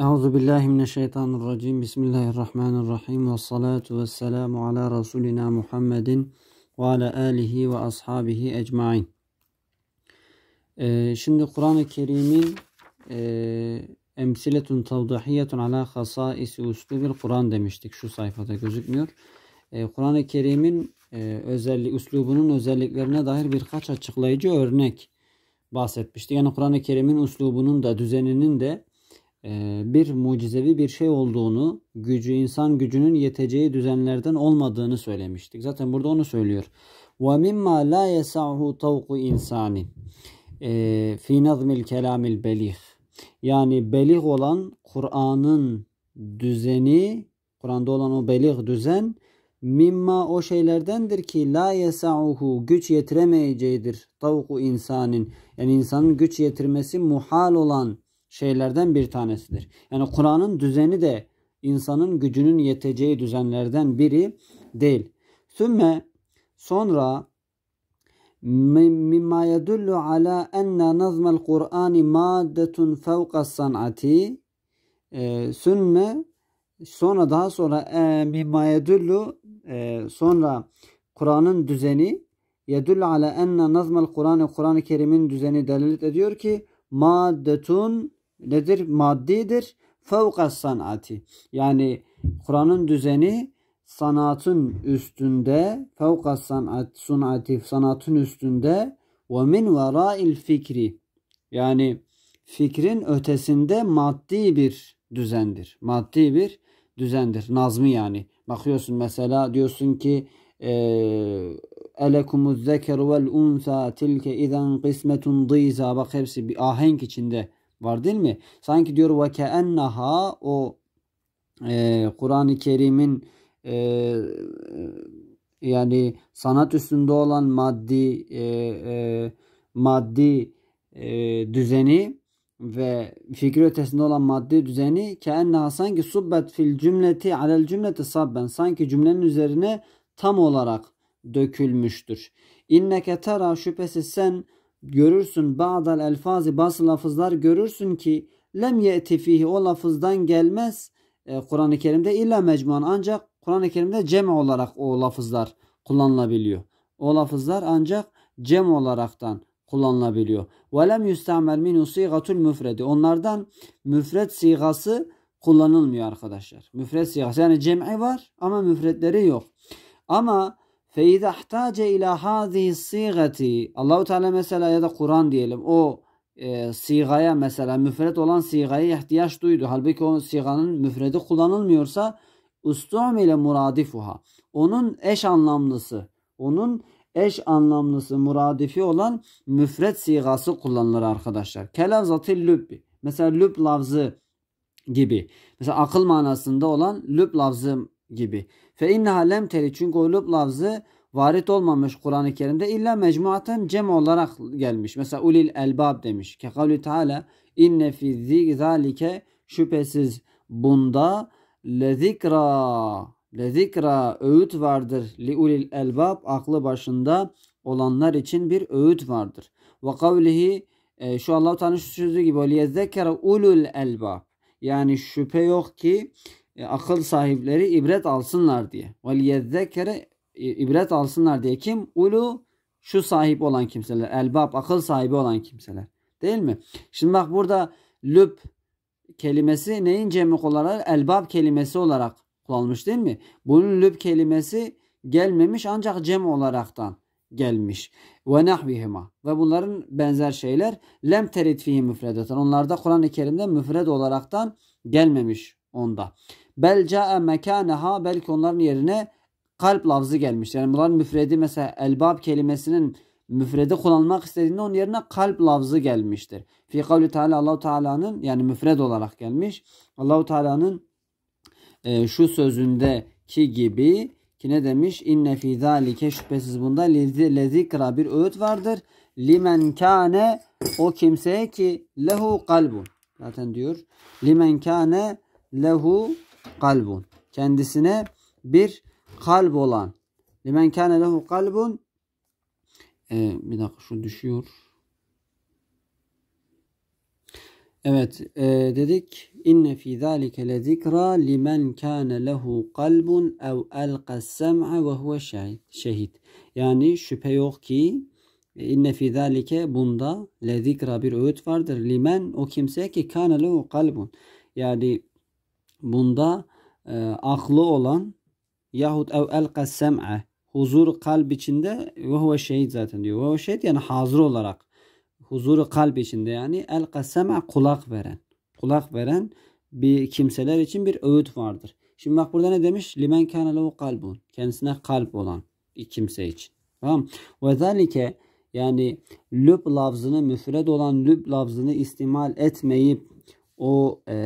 Euzu billahi mineşşeytanirracim. Bismillahirrahmanirrahim. Ve salatu ve selamu ala rasulina Muhammedin ve ala alihi ve ashabihi ecmain. Ee, şimdi Kur'an-ı Kerim'in e, emsiletun tavdahiyetun ala hasaisi uslubil Kur'an demiştik. Şu sayfada gözükmüyor. Ee, Kur'an-ı Kerim'in e, özellik, uslubunun özelliklerine dair birkaç açıklayıcı örnek bahsetmişti. Yani Kur'an-ı Kerim'in üslubunun da düzeninin de e, bir mucizevi bir şey olduğunu, gücü insan gücünün yeteceği düzenlerden olmadığını söylemiştik. Zaten burada onu söylüyor. وَمِمَّا لَا يَسَعْهُ تَوْقُ اِنْسَانٍ e, فِي نَظْمِ الْكَلَامِ belih. Yani belih olan Kur'an'ın düzeni, Kur'an'da olan o belih düzen, mimma o şeylerdendir ki la yesauhu güç yetiremeyeceğidir tavku insanın yani insanın güç yetirmesi muhal olan şeylerden bir tanesidir. Yani Kur'an'ın düzeni de insanın gücünün yeteceği düzenlerden biri değil. Sümme sonra mimma yedullu ala enne nazmel Kur'ani maddetun fevka sanati e, sümme sonra daha sonra e, mimma yedullu e, sonra Kur'an'ın düzeni yedul ala enne nazmel Kur'an'ı Kur'an-ı Kerim'in düzeni delil ediyor ki maddetun nedir? Maddidir. Fevka sanati. Yani Kur'an'ın düzeni sanatın üstünde fevka sanat sunati sanatın üstünde ve min vera'il fikri yani fikrin ötesinde maddi bir düzendir. Maddi bir düzendir. nazmi yani. Bakıyorsun mesela diyorsun ki e, Elekumu zeker vel unsa tilke izen kısmetun dıyza. Bak hepsi bir ahenk içinde var değil mi? Sanki diyor ve keennaha o e, Kur'an-ı Kerim'in e, yani sanat üstünde olan maddi e, e, maddi e, düzeni ve fikir ötesinde olan maddi düzeni keennaha sanki subbet fil cümleti alel cümleti sabben sanki cümlenin üzerine tam olarak dökülmüştür. İnneke tara şüphesiz sen görürsün ba'dal elfazi bazı lafızlar görürsün ki lem ye'ti fihi o lafızdan gelmez e, Kur'an-ı Kerim'de illa mecmuan ancak Kur'an-ı Kerim'de cem olarak o lafızlar kullanılabiliyor. O lafızlar ancak cem olaraktan kullanılabiliyor. Ve lem yustamel minu sigatul müfredi. Onlardan müfred sigası kullanılmıyor arkadaşlar. Müfred sigası yani cem'i var ama müfredleri yok. Ama فَاِذَا احْتَاجَ ila هَذِهِ السِّيغَةِ Allahu Teala mesela ya da Kur'an diyelim o e, sigaya mesela müfred olan sigaya ihtiyaç duydu. Halbuki o siganın müfredi kullanılmıyorsa ustum ile muradifuha. Onun eş anlamlısı, onun eş anlamlısı muradifi olan müfred sigası kullanılır arkadaşlar. Kelam Kelevzatil lübbi. Mesela lüb lafzı gibi. Mesela akıl manasında olan lüb lafzı gibi. Fe inneha lem teri çünkü ulub lafzı varit olmamış Kur'an-ı Kerim'de illa mecmuaten cem olarak gelmiş. Mesela ulil elbab demiş. Ke kavli teala inne fi zalike şüphesiz bunda lezikra lezikra öğüt vardır li ulil elbab aklı başında olanlar için bir öğüt vardır. Ve kavlihi e, şu Allah-u sözü gibi liyezekkere ulul elbab yani şüphe yok ki e, akıl sahipleri ibret alsınlar diye. وَلْيَذَّكَرَ e, ibret alsınlar diye kim? Ulu şu sahip olan kimseler. elbap akıl sahibi olan kimseler. Değil mi? Şimdi bak burada lüb kelimesi neyin cemik olarak? elbap kelimesi olarak kullanılmış değil mi? Bunun lüb kelimesi gelmemiş ancak cem olaraktan gelmiş. Ve nahvihima ve bunların benzer şeyler lem terid fihi müfredeten. Onlarda Kur'an-ı Kerim'de müfred olaraktan gelmemiş onda. Bel ca'e mekaneha belki onların yerine kalp lafzı gelmiş. Yani bunların müfredi mesela elbab kelimesinin müfredi kullanmak istediğinde onun yerine kalp lafzı gelmiştir. Fi kavli teala Allahu Teala'nın yani müfred olarak gelmiş. Allahu Teala'nın e, şu sözündeki gibi ki ne demiş? İnne fi zalike şüphesiz bunda lezikra bir öğüt vardır. Limen kâne o kimseye ki lehu kalbu. Zaten diyor. Limen kâne lehu kalbun. Kendisine bir kalp olan. Limen kâne lehu kalbun. Ee, bir dakika şu düşüyor. Evet e, dedik inne fi zalike le zikra limen kâne lehu kalbun ev elqas sem'a ve huve Şehit. Yani şüphe yok ki e, inne fi zalike bunda le zikra bir öğüt vardır. Limen o kimse ki kâne lehu kalbun. Yani Bunda e, aklı olan yahut ev elqe sem'e huzur kalp içinde ve huve şehit zaten diyor. Ve şehit yani hazır olarak huzuru kalp içinde yani elqe sem'e kulak veren. Kulak veren bir kimseler için bir öğüt vardır. Şimdi bak burada ne demiş? Limen kana lehu kalbun. Kendisine kalp olan bir kimse için. Tamam. Ve zalike yani lüb lafzını müfred olan lüb lafzını istimal etmeyip o e,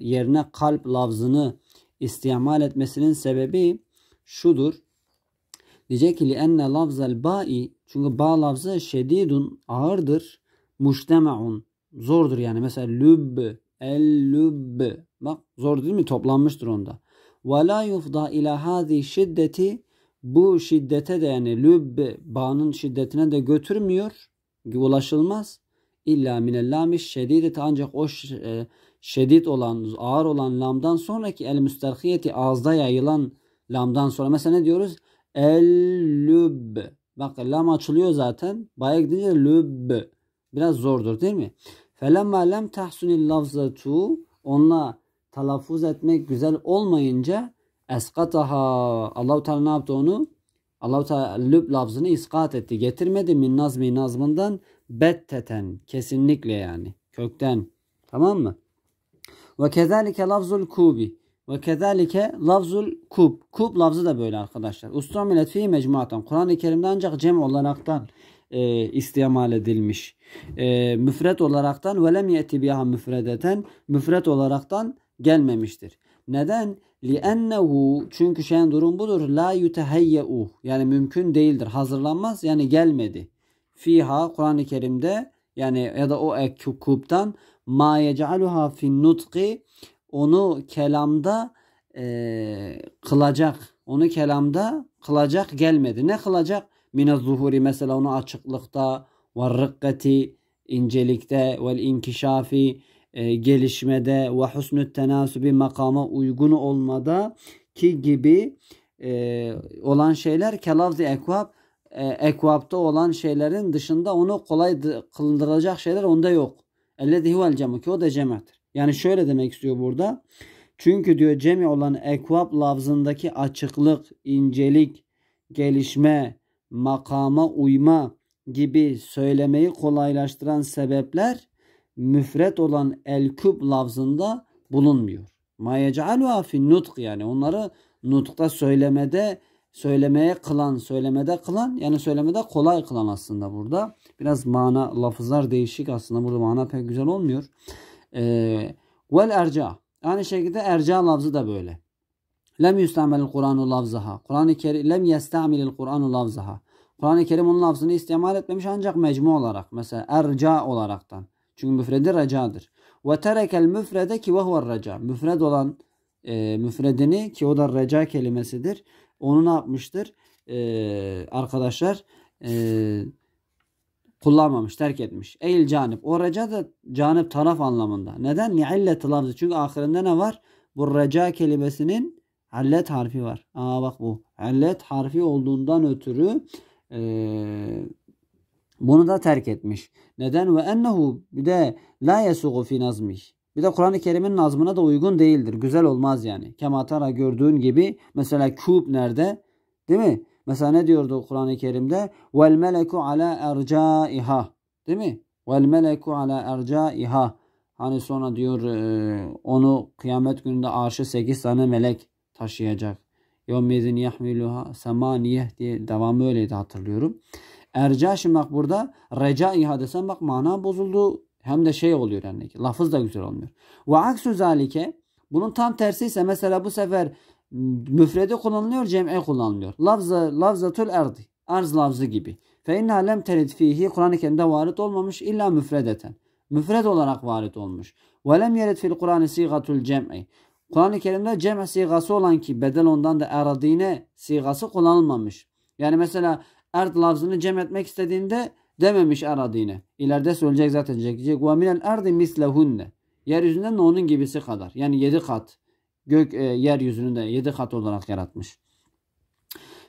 yerine kalp lafzını istimal etmesinin sebebi şudur. Diyecek ki enne lafzel ba'i çünkü ba lafzı şedidun ağırdır. Muştemaun zordur yani. Mesela lüb el lüb bak zor değil mi? Toplanmıştır onda. Ve la yufda ila hazi şiddeti bu şiddete de yani lüb ba'nın şiddetine de götürmüyor. Ulaşılmaz. İlla minel lami şedidet ancak o e, şedid olan, ağır olan lamdan sonraki el müsterhiyeti ağızda yayılan lamdan sonra mesela ne diyoruz? El lüb. Bak lam açılıyor zaten. Baya gidince lüb. Biraz zordur değil mi? Felemma lem tahsunil lafzatu onunla telaffuz etmek güzel olmayınca eskataha Allahu Teala ne yaptı onu? Allahu Teala lüb lafzını iskat etti. Getirmedi min nazmi nazmından betteten kesinlikle yani kökten tamam mı? Ve kezalike lafzul kubi ve kezalike lafzul kub. Kub lafzı da böyle arkadaşlar. Ustumilet fi mecmuaten. Kur'an-ı Kerim'de ancak cem olaraktan e, istimal edilmiş. E, müfret olaraktan ve lem yeti biha müfredeten müfret olaraktan gelmemiştir. Neden? لِأَنَّهُ Çünkü şeyin durum budur. La يُتَهَيَّعُ Yani mümkün değildir. Hazırlanmaz yani gelmedi fiha Kur'an-ı Kerim'de yani ya da o kuptan ma yec'aluha fi nutqi onu kelamda e, kılacak. Onu kelamda kılacak gelmedi. Ne kılacak? Mine zuhuri mesela onu açıklıkta ve rıkkati incelikte ve inkişafi e, gelişmede ve husnü tenasubi makama uygun olmada ki gibi e, olan şeyler kelafzi ekvap e, ekvapta olan şeylerin dışında onu kolay kıldıracak şeyler onda yok. Ellezi huvel cemu ki o da cemaattir. Yani şöyle demek istiyor burada. Çünkü diyor cemi olan ekvap lafzındaki açıklık, incelik, gelişme, makama uyma gibi söylemeyi kolaylaştıran sebepler müfret olan el-küb lafzında bulunmuyor. Ma yec'aluha fin nutk yani onları nutkta söylemede söylemeye kılan, söylemede kılan yani söylemede kolay kılan aslında burada. Biraz mana, lafızlar değişik aslında burada mana pek güzel olmuyor. Ee, vel erca. Aynı şekilde erca lafzı da böyle. Lem yustamel Kur'anu lafzaha. Kur'an-ı Kerim lem yestamilil Kur'anu lafzaha. Kur'an-ı Kerim onun lafzını istemal etmemiş ancak mecmu olarak. Mesela erca olaraktan. Çünkü müfredi recadır. Ve terekel müfrede ki ve huver reca. Müfred olan e, müfredini ki o da reca kelimesidir onu ne yapmıştır? Ee, arkadaşlar e, kullanmamış, terk etmiş. Eil canip. Oraca da canip taraf anlamında. Neden? Ni'illet lafzı. Çünkü ahirinde ne var? Bu reca kelimesinin allet harfi var. Aa bak bu. Allet harfi olduğundan ötürü e, bunu da terk etmiş. Neden? Ve ennehu bir de la yesugu fi nazmih. Bir de Kur'an-ı Kerim'in nazmına da uygun değildir. Güzel olmaz yani. Kematara gördüğün gibi mesela küp nerede? Değil mi? Mesela ne diyordu Kur'an-ı Kerim'de? Vel meleku ala ercaiha. Değil mi? Vel meleku ala ercaiha. Hani sonra diyor e, onu kıyamet gününde arşı 8 tane melek taşıyacak. Yevmezin yahmiluha semaniyeh diye devamı öyleydi hatırlıyorum. Erca şimdi bak burada reca desem bak mana bozuldu. Hem de şey oluyor yani lafız da güzel olmuyor. Ve aksu zalike bunun tam tersi ise mesela bu sefer müfrede kullanılıyor, cem'i kullanılıyor. Lafza, lafzatul erdi. Arz lafzı gibi. Fe inna lem terid fihi Kur'an-ı Kerim'de varit olmamış illa müfredeten. Müfred olarak varit olmuş. Ve lem yerid fil Kur'an-ı sigatul cem'i. Kur'an-ı Kerim'de cem sigası olan ki bedel ondan da eradine sigası kullanılmamış. Yani mesela erd lafzını cem etmek istediğinde dememiş aradığını. İleride söyleyecek zaten. Çekecek. Ve minel erdi mislehunne. Yeryüzünden de onun gibisi kadar. Yani yedi kat. Gök e, yeryüzünü de yedi kat olarak yaratmış.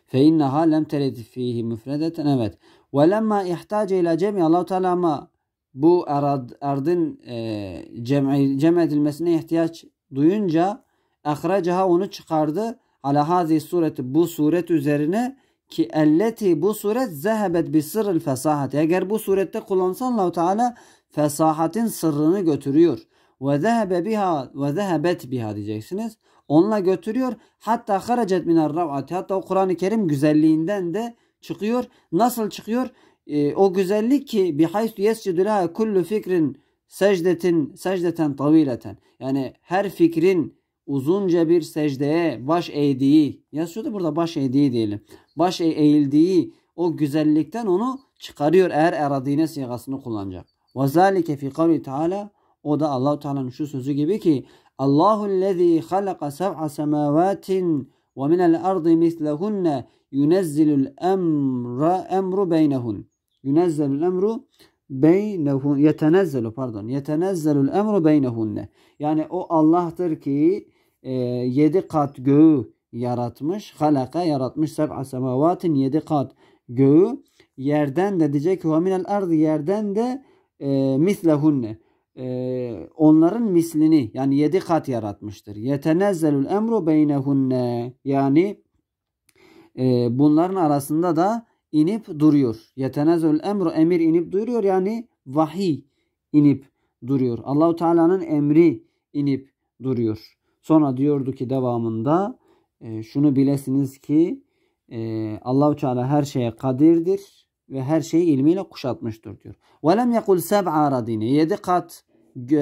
Fe inneha lem teredif fihi müfredeten. Evet. Ve lemma ihtace ila cemi Allah-u Teala ama bu arad ardın e, cem, cem edilmesine ihtiyaç duyunca ahracaha onu çıkardı. Ala hazi sureti bu suret üzerine ki elleti bu suret zehebet bi sırril fesahati. Eğer bu surette kullansan Allah Teala fesahatin sırrını götürüyor. Ve zehebe biha ve zehebet biha diyeceksiniz. Onunla götürüyor. Hatta haracet minar ravati. Hatta o Kur'an-ı Kerim güzelliğinden de çıkıyor. Nasıl çıkıyor? E, o güzellik ki bihaysu yescidü leha kullu fikrin secdetin secdeten tavileten. Yani her fikrin uzunca bir secdeye baş eğdiği yazıyordu burada baş eğdiği diyelim. Baş e- eğildiği o güzellikten onu çıkarıyor eğer eradine sigasını kullanacak. Ve zalike fi kavli teala o da Allahu Teala'nın şu sözü gibi ki Allahu lezî halaka sev'a semâvâtin ve min minel ardı mislehunne yunezzilul emra emru beynehun. Yunezzelul emru beynehun yetenezzelu pardon yetenezzelul emru beynehunne. Yani o Allah'tır ki e, yedi kat göğü yaratmış. Halaka yaratmış seb'a semavatin yedi kat göğü. Yerden de diyecek ki minel ardı yerden de e, mislehunne. E, onların mislini yani yedi kat yaratmıştır. Yetenezzelül emru beynehunne. Yani e, bunların arasında da inip duruyor. Yetenezül emru emir inip duruyor yani vahiy inip duruyor. Allahu Teala'nın emri inip duruyor. Sonra diyordu ki devamında e, şunu bilesiniz ki e, Allahu Teala her şeye kadirdir ve her şeyi ilmiyle kuşatmıştır diyor. Ve lem yekul seb'a radini. Yedi kat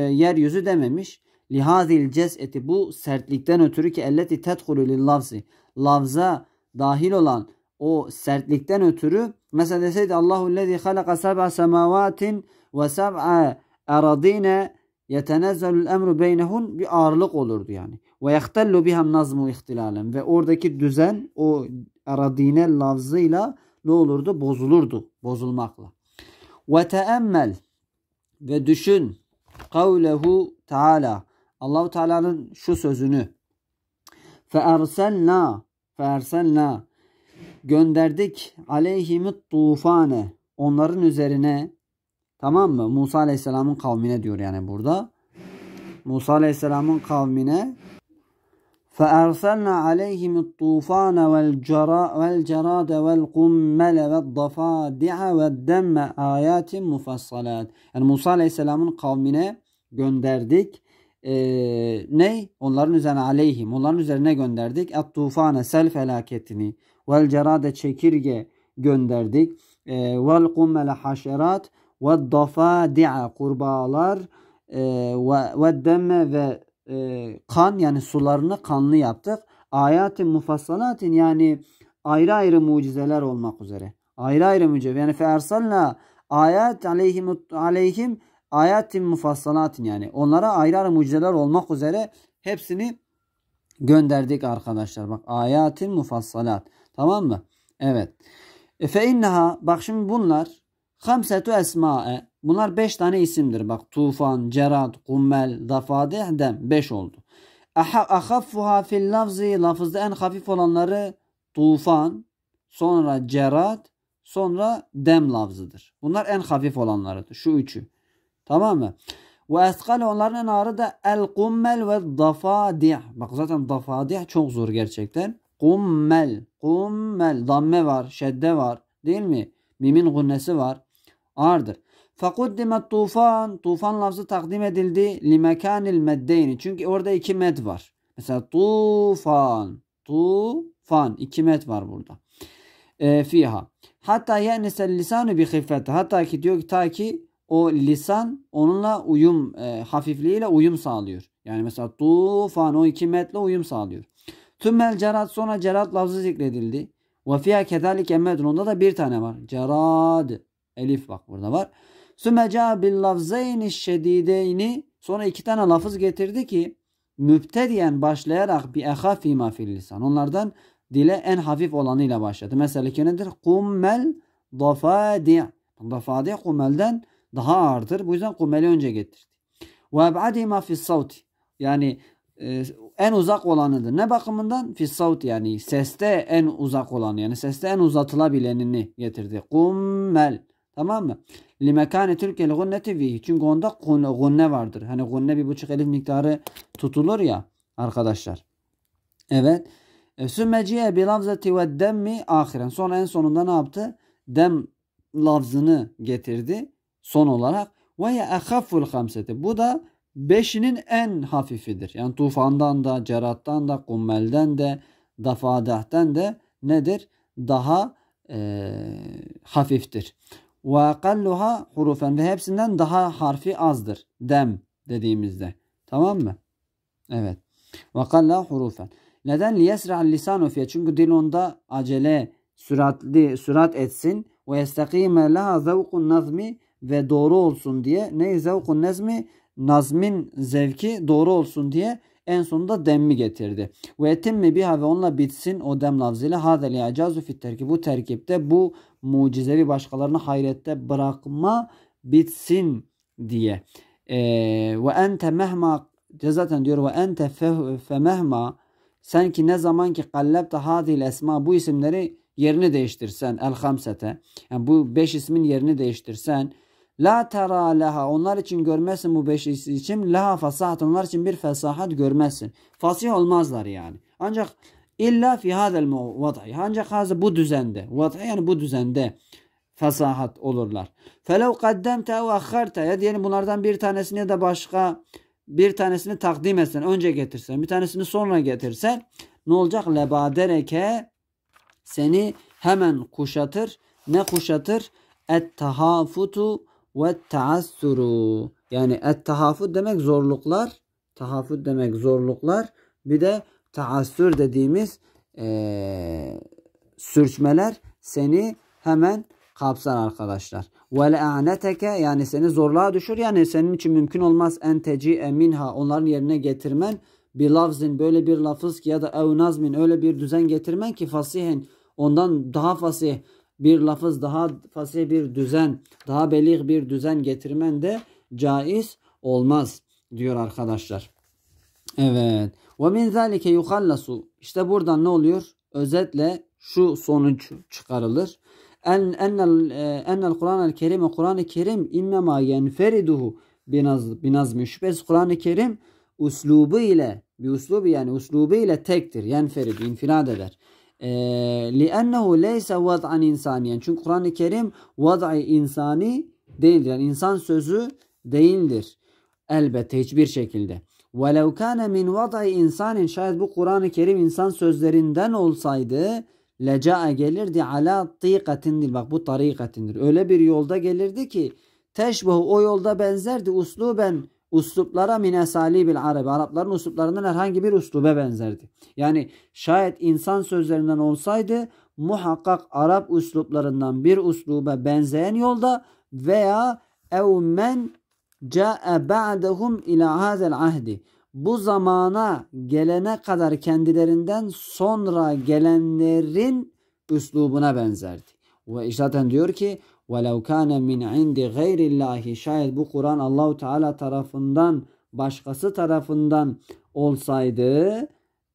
yeryüzü dememiş. Lihazil ces'eti bu sertlikten ötürü ki elleti tedhulu lil lafzi. Lafza dahil olan o sertlikten ötürü mesela deseydi Allahu lezi halaka seb'a semavatin ve seb'a eradine yetenezzelül emru beynehun bir ağırlık olurdu yani. Ve yehtellu biha nazmu ihtilalen ve oradaki düzen o aradine lafzıyla ne olurdu? Bozulurdu. Bozulmakla. Ve teemmel ve düşün kavlehu Teala Allahu Teala'nın şu sözünü fe erselna fe erselna gönderdik aleyhimi tufane onların üzerine Tamam mı? Musa Aleyhisselam'ın kavmine diyor yani burada. Musa Aleyhisselam'ın kavmine فَاَرْسَلْنَا عَلَيْهِمِ الطُّوفَانَ وَالْجَرَادَ وَالْقُمَّلَ وَالضَّفَادِعَ وَالدَّمَّ آيَاتٍ مُفَصَّلَاتٍ Yani Musa Aleyhisselam'ın kavmine gönderdik. Ee, ne? Onların üzerine aleyhim. Onların üzerine gönderdik. Et tufane sel felaketini. Vel cerade çekirge gönderdik. Ee, vel kummele haşerat ve dafadi'a kurbağalar ve, ve demme ve e, kan yani sularını kanlı yaptık. Ayatin mufassalatin yani ayrı ayrı mucizeler olmak üzere. Ayrı ayrı mucize. Yani fe ersalna ayat aleyhim, aleyhim ayatin mufassalatin yani. Onlara ayrı ayrı mucizeler olmak üzere hepsini gönderdik arkadaşlar. Bak ayatin mufassalat. Tamam mı? Evet. E, fe inneha bak şimdi bunlar Hamsetu esma'e. Bunlar beş tane isimdir. Bak Tufan, Cerad, Kummel, Zafadih, Dem. Beş oldu. Ahaffuha fil lafzi. Lafızda en hafif olanları Tufan, sonra Cerad, sonra Dem lafzıdır. Bunlar en hafif olanlarıdır. Şu üçü. Tamam mı? Ve eskal onların en ağırı da el kummel ve dafadih. Bak zaten dafadih çok zor gerçekten. Kummel. Kummel. Damme var. Şedde var. Değil mi? Mimin gunnesi var ağırdır. Fakuddimet tufan, tufan lafzı takdim edildi limekanil meddeyni. Çünkü orada iki med var. Mesela tufan, tufan iki med var burada. E, fiha. Hatta ye'nisel lisanı bir hifete. Hatta ki diyor ki ta ki o lisan onunla uyum e, hafifliğiyle uyum sağlıyor. Yani mesela tufan o iki metle uyum sağlıyor. Tümmel cerat sonra cerat lafzı zikredildi. Ve fiha kedalike medun. Onda da bir tane var. Cerad. Elif bak burada var. Sümeca bil lafzeyni şedideyni sonra iki tane lafız getirdi ki müptediyen başlayarak bir ehafi fima fil lisan. Onlardan dile en hafif olanıyla başladı. Mesela ki nedir? Kummel dafadi. Dafadi kummelden daha ağırdır. Bu yüzden kummeli önce getirdi. Ve eb'adi ma savti. Yani e, en uzak olanıdır. Ne bakımından? Fis savt yani seste en uzak olanı yani seste en uzatılabilenini getirdi. Kummel. Tamam mı? Limekane Türkiye'li gunneti fihi. Çünkü onda gunne vardır. Hani gunne bir buçuk elif miktarı tutulur ya arkadaşlar. Evet. E, Sümmeciye bi lafzati ve demmi ahiren. Sonra en sonunda ne yaptı? Dem lafzını getirdi. Son olarak. Ve ye ehaful hamseti. Bu da beşinin en hafifidir. Yani tufandan da, cerattan da, kummelden de, dafadahten de nedir? Daha e, hafiftir. Ve akalluha hurufen ve hepsinden daha harfi azdır. Dem dediğimizde. Tamam mı? Evet. Ve kalla hurufen. Neden? Liyesra'l lisanu fiye. Çünkü dil onda acele, süratli, sürat etsin. Ve yestakime laha zevkun nazmi ve doğru olsun diye. Ne zevkun nazmi? Nazmin zevki doğru olsun diye en sonunda demmi getirdi. Ve etimmi biha ve onunla bitsin o dem lafzıyla hazel yacazu fit terkib. Bu terkipte bu mucizevi başkalarını hayrette bırakma bitsin diye. Ee, ve ente mehma zaten diyor ve ente fe mehma sen ki ne zaman ki kallebte hadil esma bu isimleri yerini değiştirsen el hamsete yani bu beş ismin yerini değiştirsen la tera leha onlar için görmezsin bu beş isim için leha fasahat onlar için bir fesahat görmezsin fasih olmazlar yani ancak İlla fi hadel vad'i. Ancak hazı bu düzende. Vad'i yani bu düzende fesahat olurlar. Felev kaddemte ev akharte. Ya diyelim bunlardan bir tanesini de başka bir tanesini takdim etsen, önce getirsen, bir tanesini sonra getirsen ne olacak? Lebadereke seni hemen kuşatır. Ne kuşatır? Et tahafutu ve taassuru. Yani et tahafut demek zorluklar. Tahafut demek zorluklar. Bir de taassür dediğimiz e, sürçmeler seni hemen kapsar arkadaşlar. Ve le'aneteke yani seni zorluğa düşür. Yani senin için mümkün olmaz en teci'e minha onların yerine getirmen. Bir lafzin böyle bir lafız ki ya da ev nazmin öyle bir düzen getirmen ki fasihin ondan daha fasih bir lafız daha fasih bir düzen daha belir bir düzen getirmen de caiz olmaz diyor arkadaşlar. Evet. Ve min zalike İşte buradan ne oluyor? Özetle şu sonuç çıkarılır. En enel enel Kur'an-ı Kerim Kur'an-ı Kerim innema yenferiduhu binaz binazmi. Şüphesiz Kur'an-ı Kerim uslubu ile bir uslubu yani uslubu ile tektir. Yenferid infirad eder. لِأَنَّهُ لَيْسَ وَضْعًا insaniyen. Çünkü Kur'an-ı Kerim vad'i insani değildir. Yani insan sözü değildir. Elbette hiçbir şekilde. وَلَوْ كَانَ مِنْ وَضَعِ insanin Şayet bu Kur'an-ı Kerim insan sözlerinden olsaydı leca'a gelirdi ala tikatindir. Bak bu tarikatindir. Öyle bir yolda gelirdi ki teşbehu o yolda benzerdi. Usluben usluplara minesali bil arab. Arapların usluplarından herhangi bir uslube benzerdi. Yani şayet insan sözlerinden olsaydı muhakkak Arap usluplarından bir uslube benzeyen yolda veya evmen Câ'e ba'dehum ila hazel ahdi. Bu zamana gelene kadar kendilerinden sonra gelenlerin üslubuna benzerdi. Ve işaten diyor ki وَلَوْ كَانَ مِنْ عِنْدِ غَيْرِ اللّٰهِ Şayet bu Kur'an Allahu Teala tarafından başkası tarafından olsaydı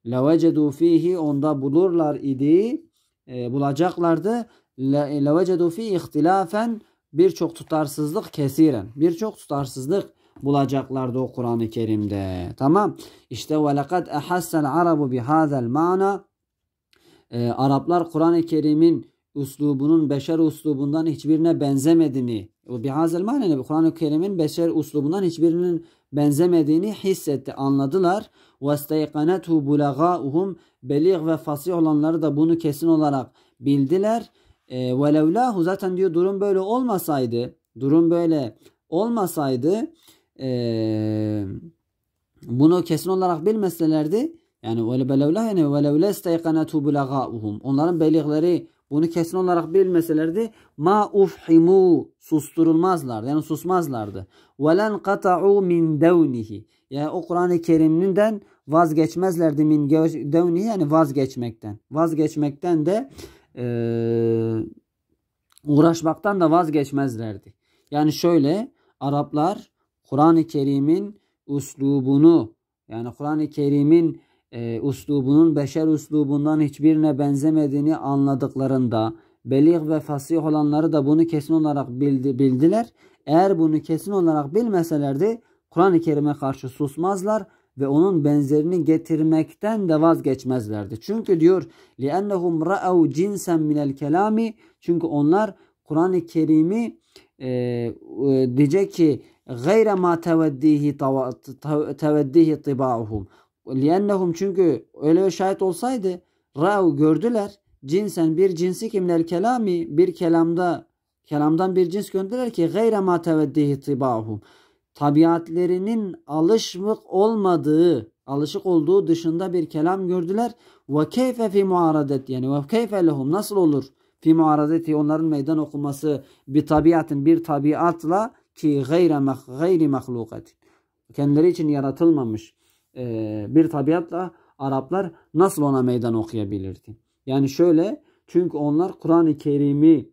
لَوَجَدُوا fihi onda bulurlar idi e, bulacaklardı لَوَجَدُوا فِيهِ اِخْتِلَافًا birçok tutarsızlık kesiren. Birçok tutarsızlık bulacaklardı o Kur'an-ı Kerim'de. Tamam. İşte ve lekad ehassel arabu bihazel mana. Ee, Araplar Kur'an-ı Kerim'in uslubunun beşer uslubundan hiçbirine benzemediğini bu bihazel ne? Kur'an-ı Kerim'in beşer uslubundan hiçbirinin benzemediğini hissetti, anladılar. وَاسْتَيْقَنَتْهُ بُلَغَاءُهُمْ Belir ve fasih olanları da bunu kesin olarak bildiler. E, ee, velevlahu zaten diyor durum böyle olmasaydı durum böyle olmasaydı e, bunu kesin olarak bilmeselerdi yani velevlah yani velevle isteykanatu bulagauhum onların belikleri bunu kesin olarak bilmeselerdi ma ufhimu susturulmazlar yani susmazlardı. Velen qata'u min devnihi yani o Kur'an-ı Kerim'inden vazgeçmezlerdi min devnihi yani vazgeçmekten. Vazgeçmekten de e, uğraşmaktan da vazgeçmezlerdi. Yani şöyle Araplar Kur'an-ı Kerim'in uslubunu yani Kur'an-ı Kerim'in e, uslubunun beşer uslubundan hiçbirine benzemediğini anladıklarında belih ve fasih olanları da bunu kesin olarak bildi, bildiler. Eğer bunu kesin olarak bilmeselerdi Kur'an-ı Kerim'e karşı susmazlar ve onun benzerini getirmekten de vazgeçmezlerdi. Çünkü diyor لِأَنَّهُمْ رَأَوْ cinsen مِنَ الْكَلَامِ Çünkü onlar Kur'an-ı Kerim'i e, e, diyecek ki غَيْرَ مَا تَوَدِّهِ تَوَدِّهِ طِبَعُهُمْ لِأَنَّهُمْ Çünkü öyle bir şahit olsaydı رَأَوْ gördüler cinsen bir cinsi kimler kelami bir kelamda kelamdan bir cins gönderir ki gayre ma teveddihi tibahum tabiatlerinin alışmık olmadığı, alışık olduğu dışında bir kelam gördüler. Ve keyfe fi muaradet yani ve keyfe lehum nasıl olur? Fi muaradeti onların meydan okuması bir tabiatın bir tabiatla ki gayre gayri mahlukat. Kendileri için yaratılmamış bir tabiatla Araplar nasıl ona meydan okuyabilirdi? Yani şöyle çünkü onlar Kur'an-ı Kerim'i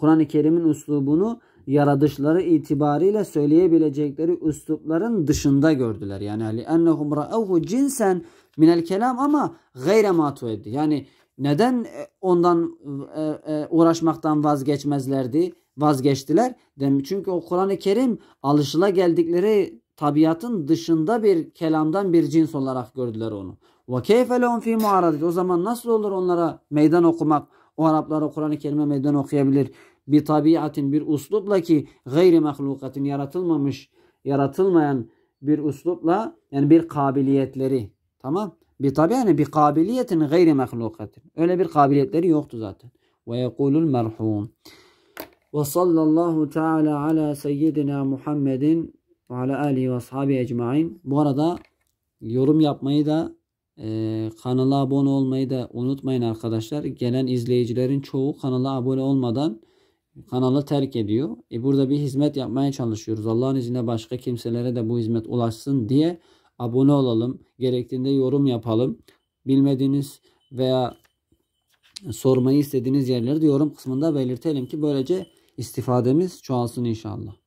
Kur'an-ı Kerim'in üslubunu yaratışları itibariyle söyleyebilecekleri üslupların dışında gördüler. Yani li ennehum ra'avhu cinsen minel kelam ama gayre matu etti. Yani neden e, ondan e, e, uğraşmaktan vazgeçmezlerdi? Vazgeçtiler. demi? Çünkü o Kur'an-ı Kerim alışıla geldikleri tabiatın dışında bir kelamdan bir cins olarak gördüler onu. Ve keyfe lehum fi muaradet. O zaman nasıl olur onlara meydan okumak? O Araplara Kur'an-ı Kerim'e meydan okuyabilir bir tabiatin bir uslupla ki gayri mahlukatin yaratılmamış yaratılmayan bir uslupla yani bir kabiliyetleri tamam bir tabi yani bir kabiliyetin gayri mahlukatin öyle bir kabiliyetleri yoktu zaten ve yekulul merhum ve sallallahu teala ala seyyidina Muhammedin ve ala alihi ve ashabi ecmain bu arada yorum yapmayı da ee, kanala abone olmayı da unutmayın arkadaşlar. Gelen izleyicilerin çoğu kanala abone olmadan kanalı terk ediyor. E burada bir hizmet yapmaya çalışıyoruz. Allah'ın izniyle başka kimselere de bu hizmet ulaşsın diye abone olalım. Gerektiğinde yorum yapalım. Bilmediğiniz veya sormayı istediğiniz yerleri de yorum kısmında belirtelim ki böylece istifademiz çoğalsın inşallah.